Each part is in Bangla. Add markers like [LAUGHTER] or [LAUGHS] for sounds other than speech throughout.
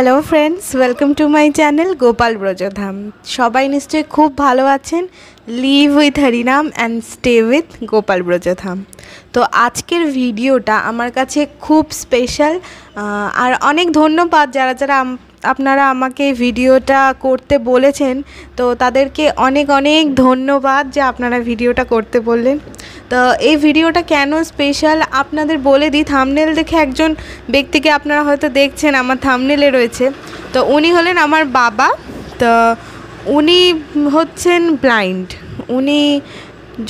hello friends welcome to my channel Gopal Brajdham সবাই নিশ্চয়ই খুব ভালো আছেন লিভ উইথ হরিনাম and stay with Gopal Brajdham তো আজকের ভিডিওটা আমার কাছে খুব স্পেশাল আর অনেক ধন্যবাদ যারা যারা আপনারা আমাকে ভিডিওটা করতে বলেছেন তো তাদেরকে অনেক অনেক ধন্যবাদ যে আপনারা ভিডিওটা করতে বললেন তো এই ভিডিওটা কেন স্পেশাল আপনাদের বলে দিই থামনেল দেখে একজন ব্যক্তিকে আপনারা হয়তো দেখছেন আমার থামনেলে রয়েছে তো উনি হলেন আমার বাবা তো উনি হচ্ছেন ব্লাইন্ড উনি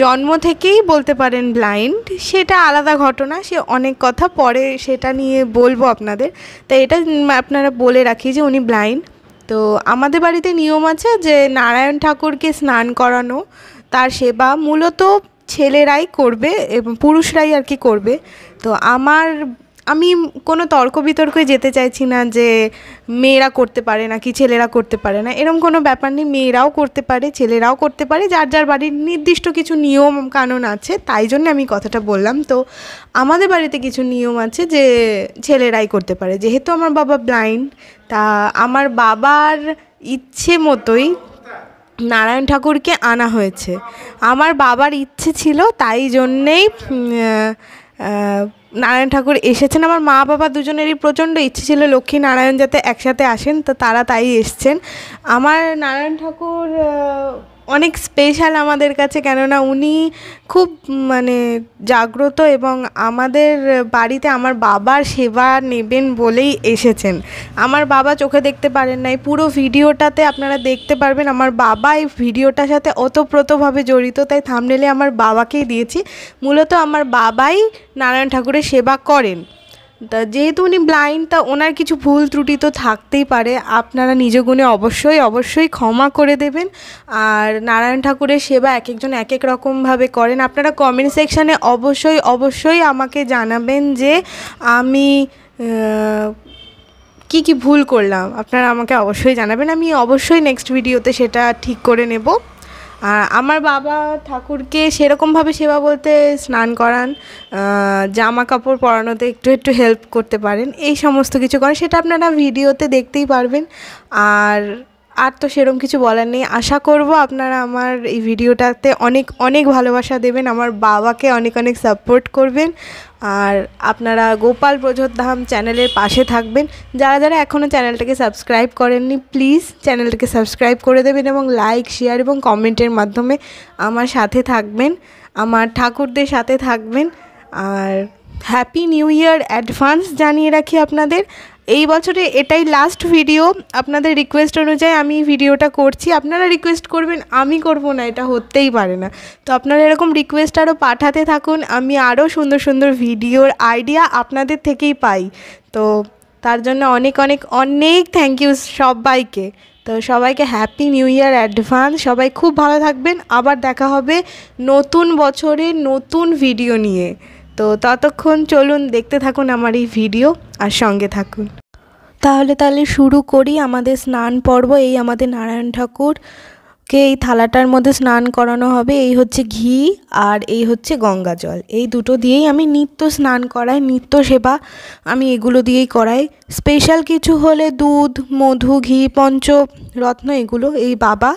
জন্ম থেকেই বলতে পারেন ব্লাইন্ড সেটা আলাদা ঘটনা সে অনেক কথা পরে সেটা নিয়ে বলবো আপনাদের তাই এটা আপনারা বলে রাখি যে উনি ব্লাইন্ড তো আমাদের বাড়িতে নিয়ম আছে যে নারায়ণ ঠাকুরকে স্নান করানো তার সেবা মূলত ছেলেরাই করবে এবং পুরুষরাই আর কি করবে তো আমার আমি কোনো তর্ক বিতর্কে যেতে চাইছি না যে মেয়েরা করতে পারে না কি ছেলেরা করতে পারে না এরম কোনো ব্যাপার নেই মেয়েরাও করতে পারে ছেলেরাও করতে পারে যার যার বাড়ির নির্দিষ্ট কিছু নিয়ম কানুন আছে তাই জন্য আমি কথাটা বললাম তো আমাদের বাড়িতে কিছু নিয়ম আছে যে ছেলেরাই করতে পারে যেহেতু আমার বাবা ব্লাইন্ড তা আমার বাবার ইচ্ছে মতোই নারায়ণ ঠাকুরকে আনা হয়েছে আমার বাবার ইচ্ছে ছিল তাই জন্যেই নারায়ণ ঠাকুর এসেছেন আমার মা বাবা দুজনেরই প্রচণ্ড ইচ্ছে ছিল লক্ষ্মী নারায়ণ যাতে একসাথে আসেন তো তারা তাই এসছেন আমার নারায়ণ ঠাকুর অনেক স্পেশাল আমাদের কাছে কেননা উনি খুব মানে জাগ্রত এবং আমাদের বাড়িতে আমার বাবার সেবা নেবেন বলেই এসেছেন আমার বাবা চোখে দেখতে পারেন নাই পুরো ভিডিওটাতে আপনারা দেখতে পারবেন আমার বাবা এই ভিডিওটার সাথে অতপ্রতভাবে জড়িত তাই থামনেলে আমার বাবাকেই দিয়েছি মূলত আমার বাবাই নারায়ণ ঠাকুরের সেবা করেন তা যেহেতু উনি ব্লাইন্ড তা ওনার কিছু ভুল ত্রুটি তো থাকতেই পারে আপনারা নিজ গুণে অবশ্যই অবশ্যই ক্ষমা করে দেবেন আর নারায়ণ ঠাকুরের সেবা এক একজন এক এক রকমভাবে করেন আপনারা কমেন্ট সেকশানে অবশ্যই অবশ্যই আমাকে জানাবেন যে আমি কি কি ভুল করলাম আপনারা আমাকে অবশ্যই জানাবেন আমি অবশ্যই নেক্সট ভিডিওতে সেটা ঠিক করে নেব আর আমার বাবা ঠাকুরকে সেরকমভাবে সেবা বলতে স্নান করান জামা কাপড় পরানোতে একটু একটু হেল্প করতে পারেন এই সমস্ত কিছু করেন সেটা আপনারা ভিডিওতে দেখতেই পারবেন আর আর তো সেরম কিছু বলার নেই আশা করব আপনারা আমার এই ভিডিওটাতে অনেক অনেক ভালোবাসা দেবেন আমার বাবাকে অনেক অনেক সাপোর্ট করবেন আর আপনারা গোপাল প্রজোত ধাম চ্যানেলের পাশে থাকবেন যারা যারা এখনও চ্যানেলটাকে সাবস্ক্রাইব করেননি প্লিজ চ্যানেলটাকে সাবস্ক্রাইব করে দেবেন এবং লাইক শেয়ার এবং কমেন্টের মাধ্যমে আমার সাথে থাকবেন আমার ঠাকুরদের সাথে থাকবেন আর হ্যাপি নিউ ইয়ার অ্যাডভান্স জানিয়ে রাখি আপনাদের এই বছরে এটাই লাস্ট ভিডিও আপনাদের রিকোয়েস্ট অনুযায়ী আমি ভিডিওটা করছি আপনারা রিকোয়েস্ট করবেন আমি করব না এটা হতেই পারে না তো আপনারা এরকম রিকোয়েস্ট আরও পাঠাতে থাকুন আমি আরও সুন্দর সুন্দর ভিডিওর আইডিয়া আপনাদের থেকেই পাই তো তার জন্য অনেক অনেক অনেক থ্যাংক ইউ সবাইকে তো সবাইকে হ্যাপি নিউ ইয়ার অ্যাডভান্স সবাই খুব ভালো থাকবেন আবার দেখা হবে নতুন বছরে নতুন ভিডিও নিয়ে তো ততক্ষণ চলুন দেখতে থাকুন আমার এই ভিডিও আর সঙ্গে থাকুন তাহলে তাহলে শুরু করি আমাদের স্নান পর্ব এই আমাদের নারায়ণ ঠাকুর কে এই থালাটার মধ্যে স্নান করানো হবে এই হচ্ছে ঘি আর এই হচ্ছে গঙ্গা জল এই দুটো দিয়েই আমি নিত্য স্নান করাই নিত্য সেবা আমি এগুলো দিয়েই করাই স্পেশাল কিছু হলে দুধ মধু ঘি পঞ্চ রত্ন এগুলো এই বাবা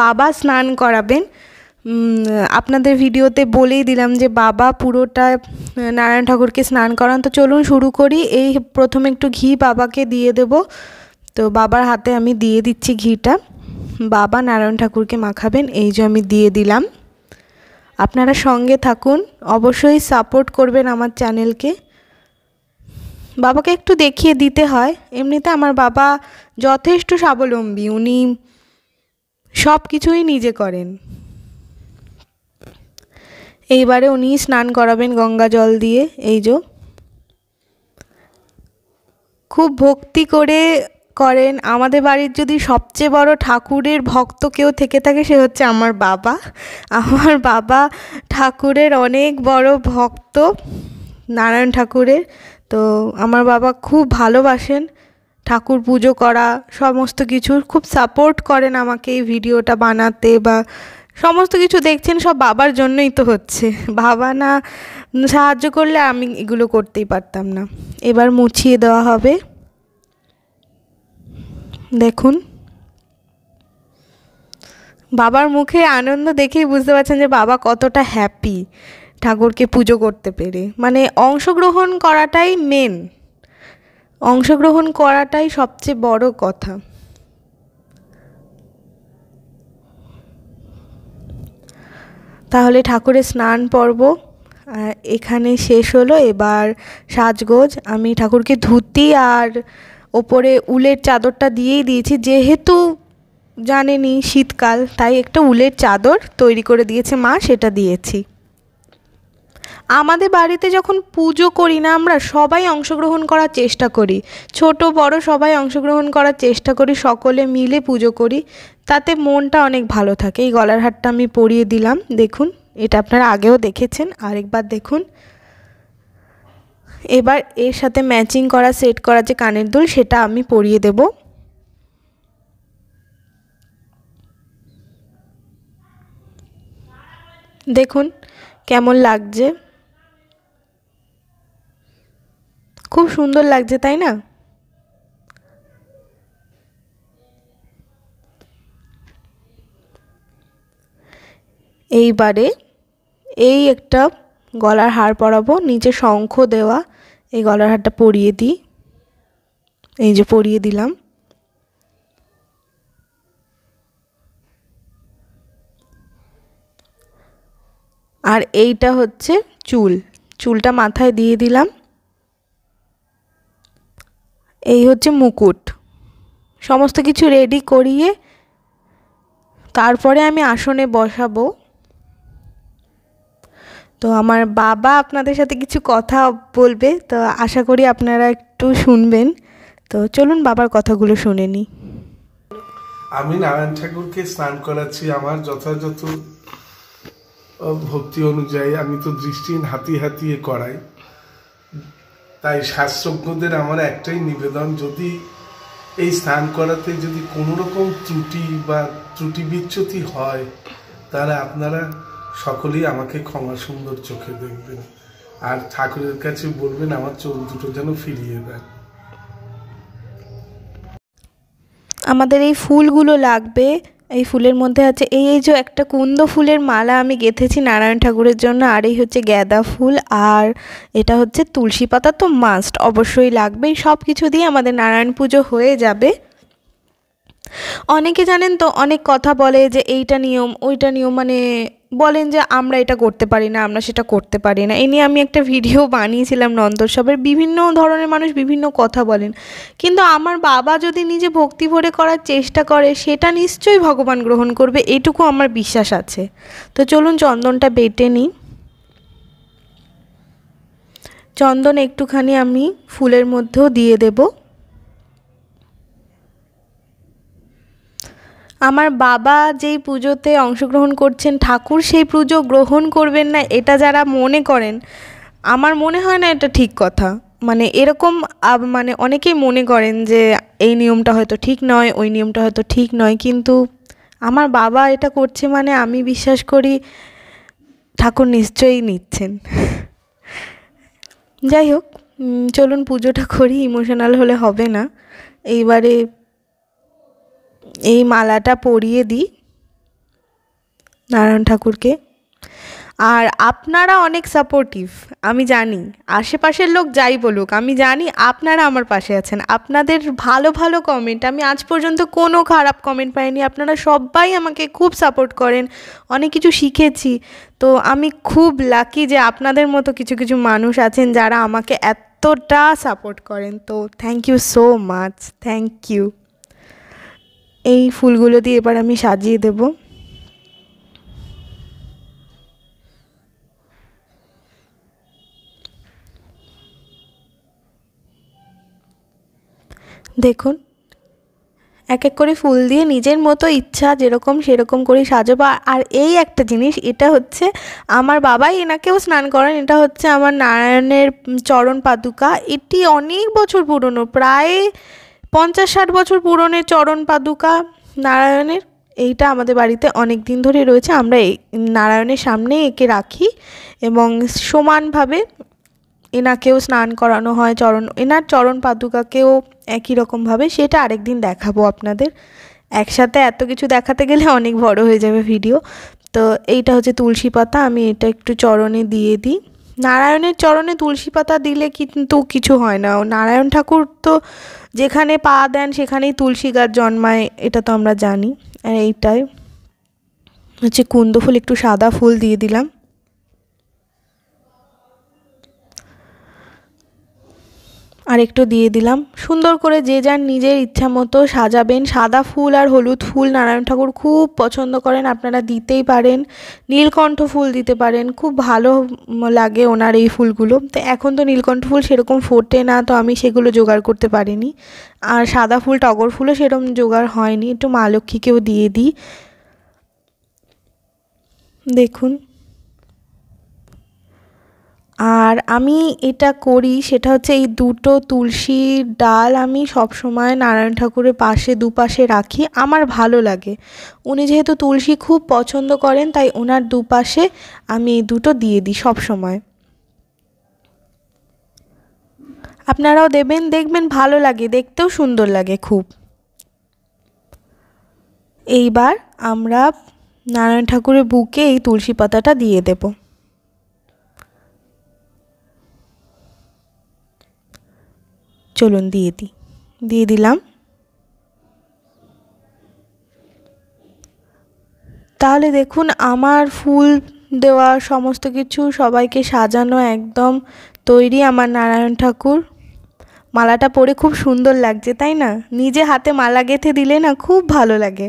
বাবা স্নান করাবেন আপনাদের ভিডিওতে বলেই দিলাম যে বাবা পুরোটা নারায়ণ ঠাকুরকে স্নান করান তো চলুন শুরু করি এই প্রথমে একটু ঘি বাবাকে দিয়ে দেব তো বাবার হাতে আমি দিয়ে দিচ্ছি ঘিটা বাবা নারায়ণ ঠাকুরকে মাখাবেন এই যে আমি দিয়ে দিলাম আপনারা সঙ্গে থাকুন অবশ্যই সাপোর্ট করবেন আমার চ্যানেলকে বাবাকে একটু দেখিয়ে দিতে হয় এমনিতে আমার বাবা যথেষ্ট স্বাবলম্বী উনি সব কিছুই নিজে করেন এইবারে উনি স্নান করাবেন গঙ্গা জল দিয়ে এই যে খুব ভক্তি করে করেন আমাদের বাড়ির যদি সবচেয়ে বড় ঠাকুরের ভক্ত কেউ থেকে থাকে সে হচ্ছে আমার বাবা আমার বাবা ঠাকুরের অনেক বড় ভক্ত নারায়ণ ঠাকুরের তো আমার বাবা খুব ভালোবাসেন ঠাকুর পুজো করা সমস্ত কিছু খুব সাপোর্ট করেন আমাকে এই ভিডিওটা বানাতে বা সমস্ত কিছু দেখছেন সব বাবার জন্যই তো হচ্ছে বাবা না সাহায্য করলে আমি এগুলো করতেই পারতাম না এবার মুছিয়ে দেওয়া হবে দেখুন বাবার মুখে আনন্দ দেখেই বুঝতে পারছেন যে বাবা কতটা হ্যাপি ঠাকুরকে পুজো করতে পেরে মানে অংশগ্রহণ করাটাই মেন অংশগ্রহণ করাটাই সবচেয়ে বড় কথা তাহলে ঠাকুরের স্নান পর্ব এখানে শেষ হলো এবার সাজগোজ আমি ঠাকুরকে ধুতি আর ওপরে উলের চাদরটা দিয়েই দিয়েছি যেহেতু জানেনি শীতকাল তাই একটা উলের চাদর তৈরি করে দিয়েছে মা সেটা দিয়েছি আমাদের বাড়িতে যখন পুজো করি না আমরা সবাই অংশগ্রহণ করার চেষ্টা করি ছোট বড় সবাই অংশগ্রহণ করার চেষ্টা করি সকলে মিলে পুজো করি তাতে মনটা অনেক ভালো থাকে এই গলার হারটা আমি পরিয়ে দিলাম দেখুন এটা আপনারা আগেও দেখেছেন আরেকবার দেখুন এবার এর সাথে ম্যাচিং করা সেট করা যে কানের দুল সেটা আমি পরিয়ে দেবো দেখুন কেমন লাগছে খুব সুন্দর লাগছে তাই না এইবারে এই একটা গলার হার পরাবো নিচে শঙ্খ দেওয়া এই গলার হারটা পরিয়ে দিই এই যে পরিয়ে দিলাম আর এইটা হচ্ছে চুল চুলটা মাথায় দিয়ে দিলাম এই হচ্ছে মুকুট সমস্ত কিছু রেডি করিয়ে তারপরে আমি আসনে বসাবো তো আমার বাবা আপনাদের সাথে কিছু কথা বলবে তো আশা করি আপনারা একটু শুনবেন তো চলুন বাবার কথাগুলো শুনে নিই আমি নারায়ণ ঠাকুরকে স্নান করাচ্ছি আমার যথাযথ ভক্তি অনুযায়ী আমি তো দৃষ্টিহীন হাতি হাতিয়ে করাই তাই শাস্ত্রজ্ঞদের আমার একটাই নিবেদন যদি এই স্নান করাতে যদি কোনো রকম ত্রুটি বা ত্রুটি বিচ্যুতি হয় তাহলে আপনারা সকলেই আমাকে ক্ষমা সুন্দর চোখে দেখবেন আর ঠাকুরের কাছে বলবেন আমার চোখ দুটো যেন ফিরিয়ে দেন আমাদের এই ফুলগুলো লাগবে এই ফুলের মধ্যে আছে এই এই যে একটা কুন্দ ফুলের মালা আমি গেঁথেছি নারায়ণ ঠাকুরের জন্য আর এই হচ্ছে গ্যাদা ফুল আর এটা হচ্ছে তুলসী পাতা তো মাস্ট অবশ্যই লাগবেই সব কিছু দিয়ে আমাদের নারায়ণ পুজো হয়ে যাবে অনেকে জানেন তো অনেক কথা বলে যে এইটা নিয়ম ওইটা নিয়ম মানে বলেন যে আমরা এটা করতে পারি না আমরা সেটা করতে পারি না এ নিয়ে আমি একটা ভিডিও [LAUGHS] বানিয়েছিলাম নন্দোৎসবের বিভিন্ন ধরনের মানুষ বিভিন্ন কথা বলেন কিন্তু আমার বাবা যদি নিজে ভক্তি ভরে করার চেষ্টা করে সেটা নিশ্চয়ই ভগবান গ্রহণ করবে এটুকু আমার বিশ্বাস আছে তো চলুন চন্দনটা বেটে নিই চন্দন একটুখানি আমি ফুলের মধ্যেও দিয়ে দেবো আমার বাবা যেই পুজোতে অংশগ্রহণ করছেন ঠাকুর সেই পুজো গ্রহণ করবেন না এটা যারা মনে করেন আমার মনে হয় না এটা ঠিক কথা মানে এরকম মানে অনেকেই মনে করেন যে এই নিয়মটা হয়তো ঠিক নয় ওই নিয়মটা হয়তো ঠিক নয় কিন্তু আমার বাবা এটা করছে মানে আমি বিশ্বাস করি ঠাকুর নিশ্চয়ই নিচ্ছেন যাই হোক চলুন পুজোটা করি ইমোশনাল হলে হবে না এইবারে এই মালাটা পরিয়ে দিই নারায়ণ ঠাকুরকে আর আপনারা অনেক সাপোর্টিভ আমি জানি আশেপাশের লোক যাই বলুক আমি জানি আপনারা আমার পাশে আছেন আপনাদের ভালো ভালো কমেন্ট আমি আজ পর্যন্ত কোনো খারাপ কমেন্ট পাইনি আপনারা সবাই আমাকে খুব সাপোর্ট করেন অনেক কিছু শিখেছি তো আমি খুব লাকি যে আপনাদের মতো কিছু কিছু মানুষ আছেন যারা আমাকে এতটা সাপোর্ট করেন তো thank you so much thank you এই ফুলগুলো দিয়ে এবার আমি সাজিয়ে দেব দেখুন এক এক করে ফুল দিয়ে নিজের মতো ইচ্ছা যেরকম সেরকম করে সাজো বা আর এই একটা জিনিস এটা হচ্ছে আমার বাবাই এনাকেও স্নান করেন এটা হচ্ছে আমার নারায়ণের চরণ পাদুকা এটি অনেক বছর পুরনো প্রায় পঞ্চাশ ষাট বছর পুরনের চরণ পাদুকা নারায়ণের এইটা আমাদের বাড়িতে অনেক দিন ধরে রয়েছে আমরা এই নারায়ণের সামনে একে রাখি এবং সমানভাবে এনাকেও স্নান করানো হয় চরণ এনার চরণ পাদুকাকেও একই রকমভাবে সেটা আরেকদিন দেখাবো আপনাদের একসাথে এত কিছু দেখাতে গেলে অনেক বড় হয়ে যাবে ভিডিও তো এইটা হচ্ছে তুলসী পাতা আমি এটা একটু চরণে দিয়ে দিই নারায়ণের চরণে তুলসী পাতা দিলে কিন্তু কিছু হয় না নারায়ণ ঠাকুর তো যেখানে পা দেন সেখানেই তুলসী গাছ জন্মায় এটা তো আমরা জানি আর এইটাই হচ্ছে কুন্দ ফুল একটু সাদা ফুল দিয়ে দিলাম আর একটু দিয়ে দিলাম সুন্দর করে যে যার নিজের ইচ্ছা মতো সাজাবেন সাদা ফুল আর হলুদ ফুল নারায়ণ ঠাকুর খুব পছন্দ করেন আপনারা দিতেই পারেন নীলকণ্ঠ ফুল দিতে পারেন খুব ভালো লাগে ওনার এই ফুলগুলো তো এখন তো নীলকণ্ঠ ফুল সেরকম ফোটে না তো আমি সেগুলো জোগাড় করতে পারিনি আর সাদা ফুল টগর ফুলও সেরকম জোগাড় হয়নি একটু মা লক্ষ্মীকেও দিয়ে দিই দেখুন আর আমি এটা করি সেটা হচ্ছে এই দুটো তুলসীর ডাল আমি সবসময় নারায়ণ ঠাকুরের পাশে দুপাশে রাখি আমার ভালো লাগে উনি যেহেতু তুলসী খুব পছন্দ করেন তাই ওনার দুপাশে আমি এই দুটো দিয়ে দিই সবসময় আপনারাও দেবেন দেখবেন ভালো লাগে দেখতেও সুন্দর লাগে খুব এইবার আমরা নারায়ণ ঠাকুরের বুকে এই তুলসী পাতাটা দিয়ে দেবো চলুন দিয়ে দিই দিয়ে দিলাম তাহলে দেখুন আমার ফুল দেওয়া সমস্ত কিছু সবাইকে সাজানো একদম তৈরি আমার নারায়ণ ঠাকুর মালাটা পরে খুব সুন্দর লাগছে তাই না নিজে হাতে মালা গেঁথে দিলে না খুব ভালো লাগে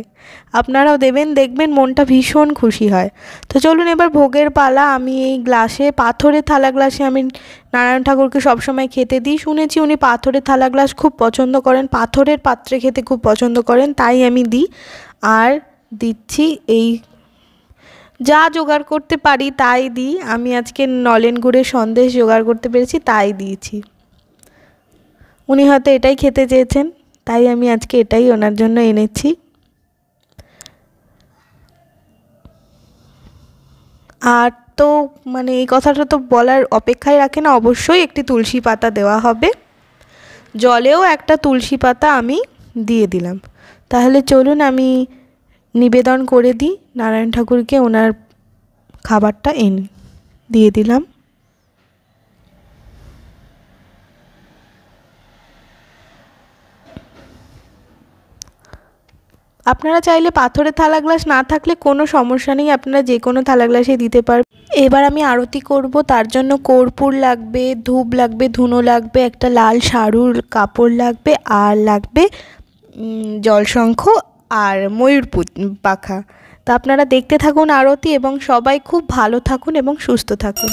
আপনারাও দেবেন দেখবেন মনটা ভীষণ খুশি হয় তো চলুন এবার ভোগের পালা আমি এই গ্লাসে পাথরের থালা গ্লাসে আমি নারায়ণ ঠাকুরকে সবসময় খেতে দিই শুনেছি উনি পাথরের থালা গ্লাস খুব পছন্দ করেন পাথরের পাত্রে খেতে খুব পছন্দ করেন তাই আমি দিই আর দিচ্ছি এই যা জোগাড় করতে পারি তাই দিই আমি আজকে নলেন গুড়ের সন্দেশ জোগাড় করতে পেরেছি তাই দিয়েছি উনি হয়তো এটাই খেতে চেয়েছেন তাই আমি আজকে এটাই ওনার জন্য এনেছি আর তো মানে এই কথাটা তো বলার অপেক্ষায় রাখে না অবশ্যই একটি তুলসী পাতা দেওয়া হবে জলেও একটা তুলসী পাতা আমি দিয়ে দিলাম তাহলে চলুন আমি নিবেদন করে দিই নারায়ণ ঠাকুরকে ওনার খাবারটা এনে দিয়ে দিলাম আপনারা চাইলে পাথরের থালা গ্লাস না থাকলে কোনো সমস্যা নেই আপনারা যে কোনো থালা গ্লাসে দিতে পারবেন এবার আমি আরতি করব তার জন্য কর্পূর লাগবে ধূপ লাগবে ধুনো লাগবে একটা লাল শাড়ুর কাপড় লাগবে আর লাগবে জলশঙ্খ আর ময়ূর পাখা তা আপনারা দেখতে থাকুন আরতি এবং সবাই খুব ভালো থাকুন এবং সুস্থ থাকুন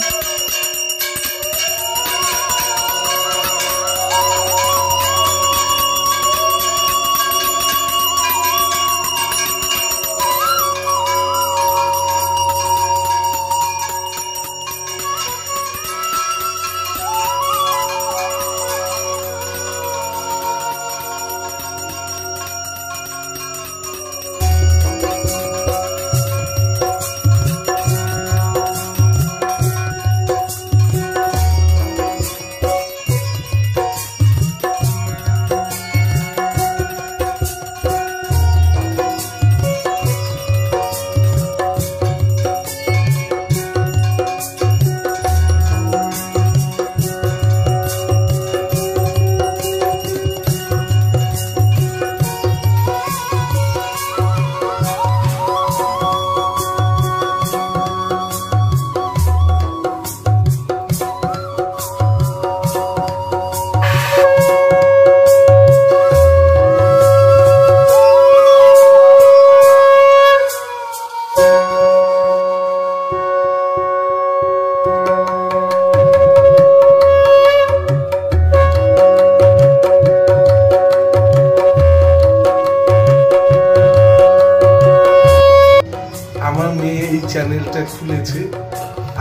ট্যাক্স নিয়েছি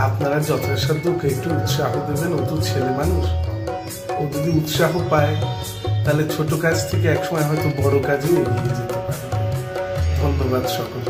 আপনারা যথাসাধ্য ওকে একটু উৎসাহ দেবেন ও তো ছেলে মানুষ ও যদি উৎসাহ পায় তাহলে ছোট কাজ থেকে একসময় হয়তো বড় কাজেও এগিয়ে যেতে পারে ধন্যবাদ সকলকে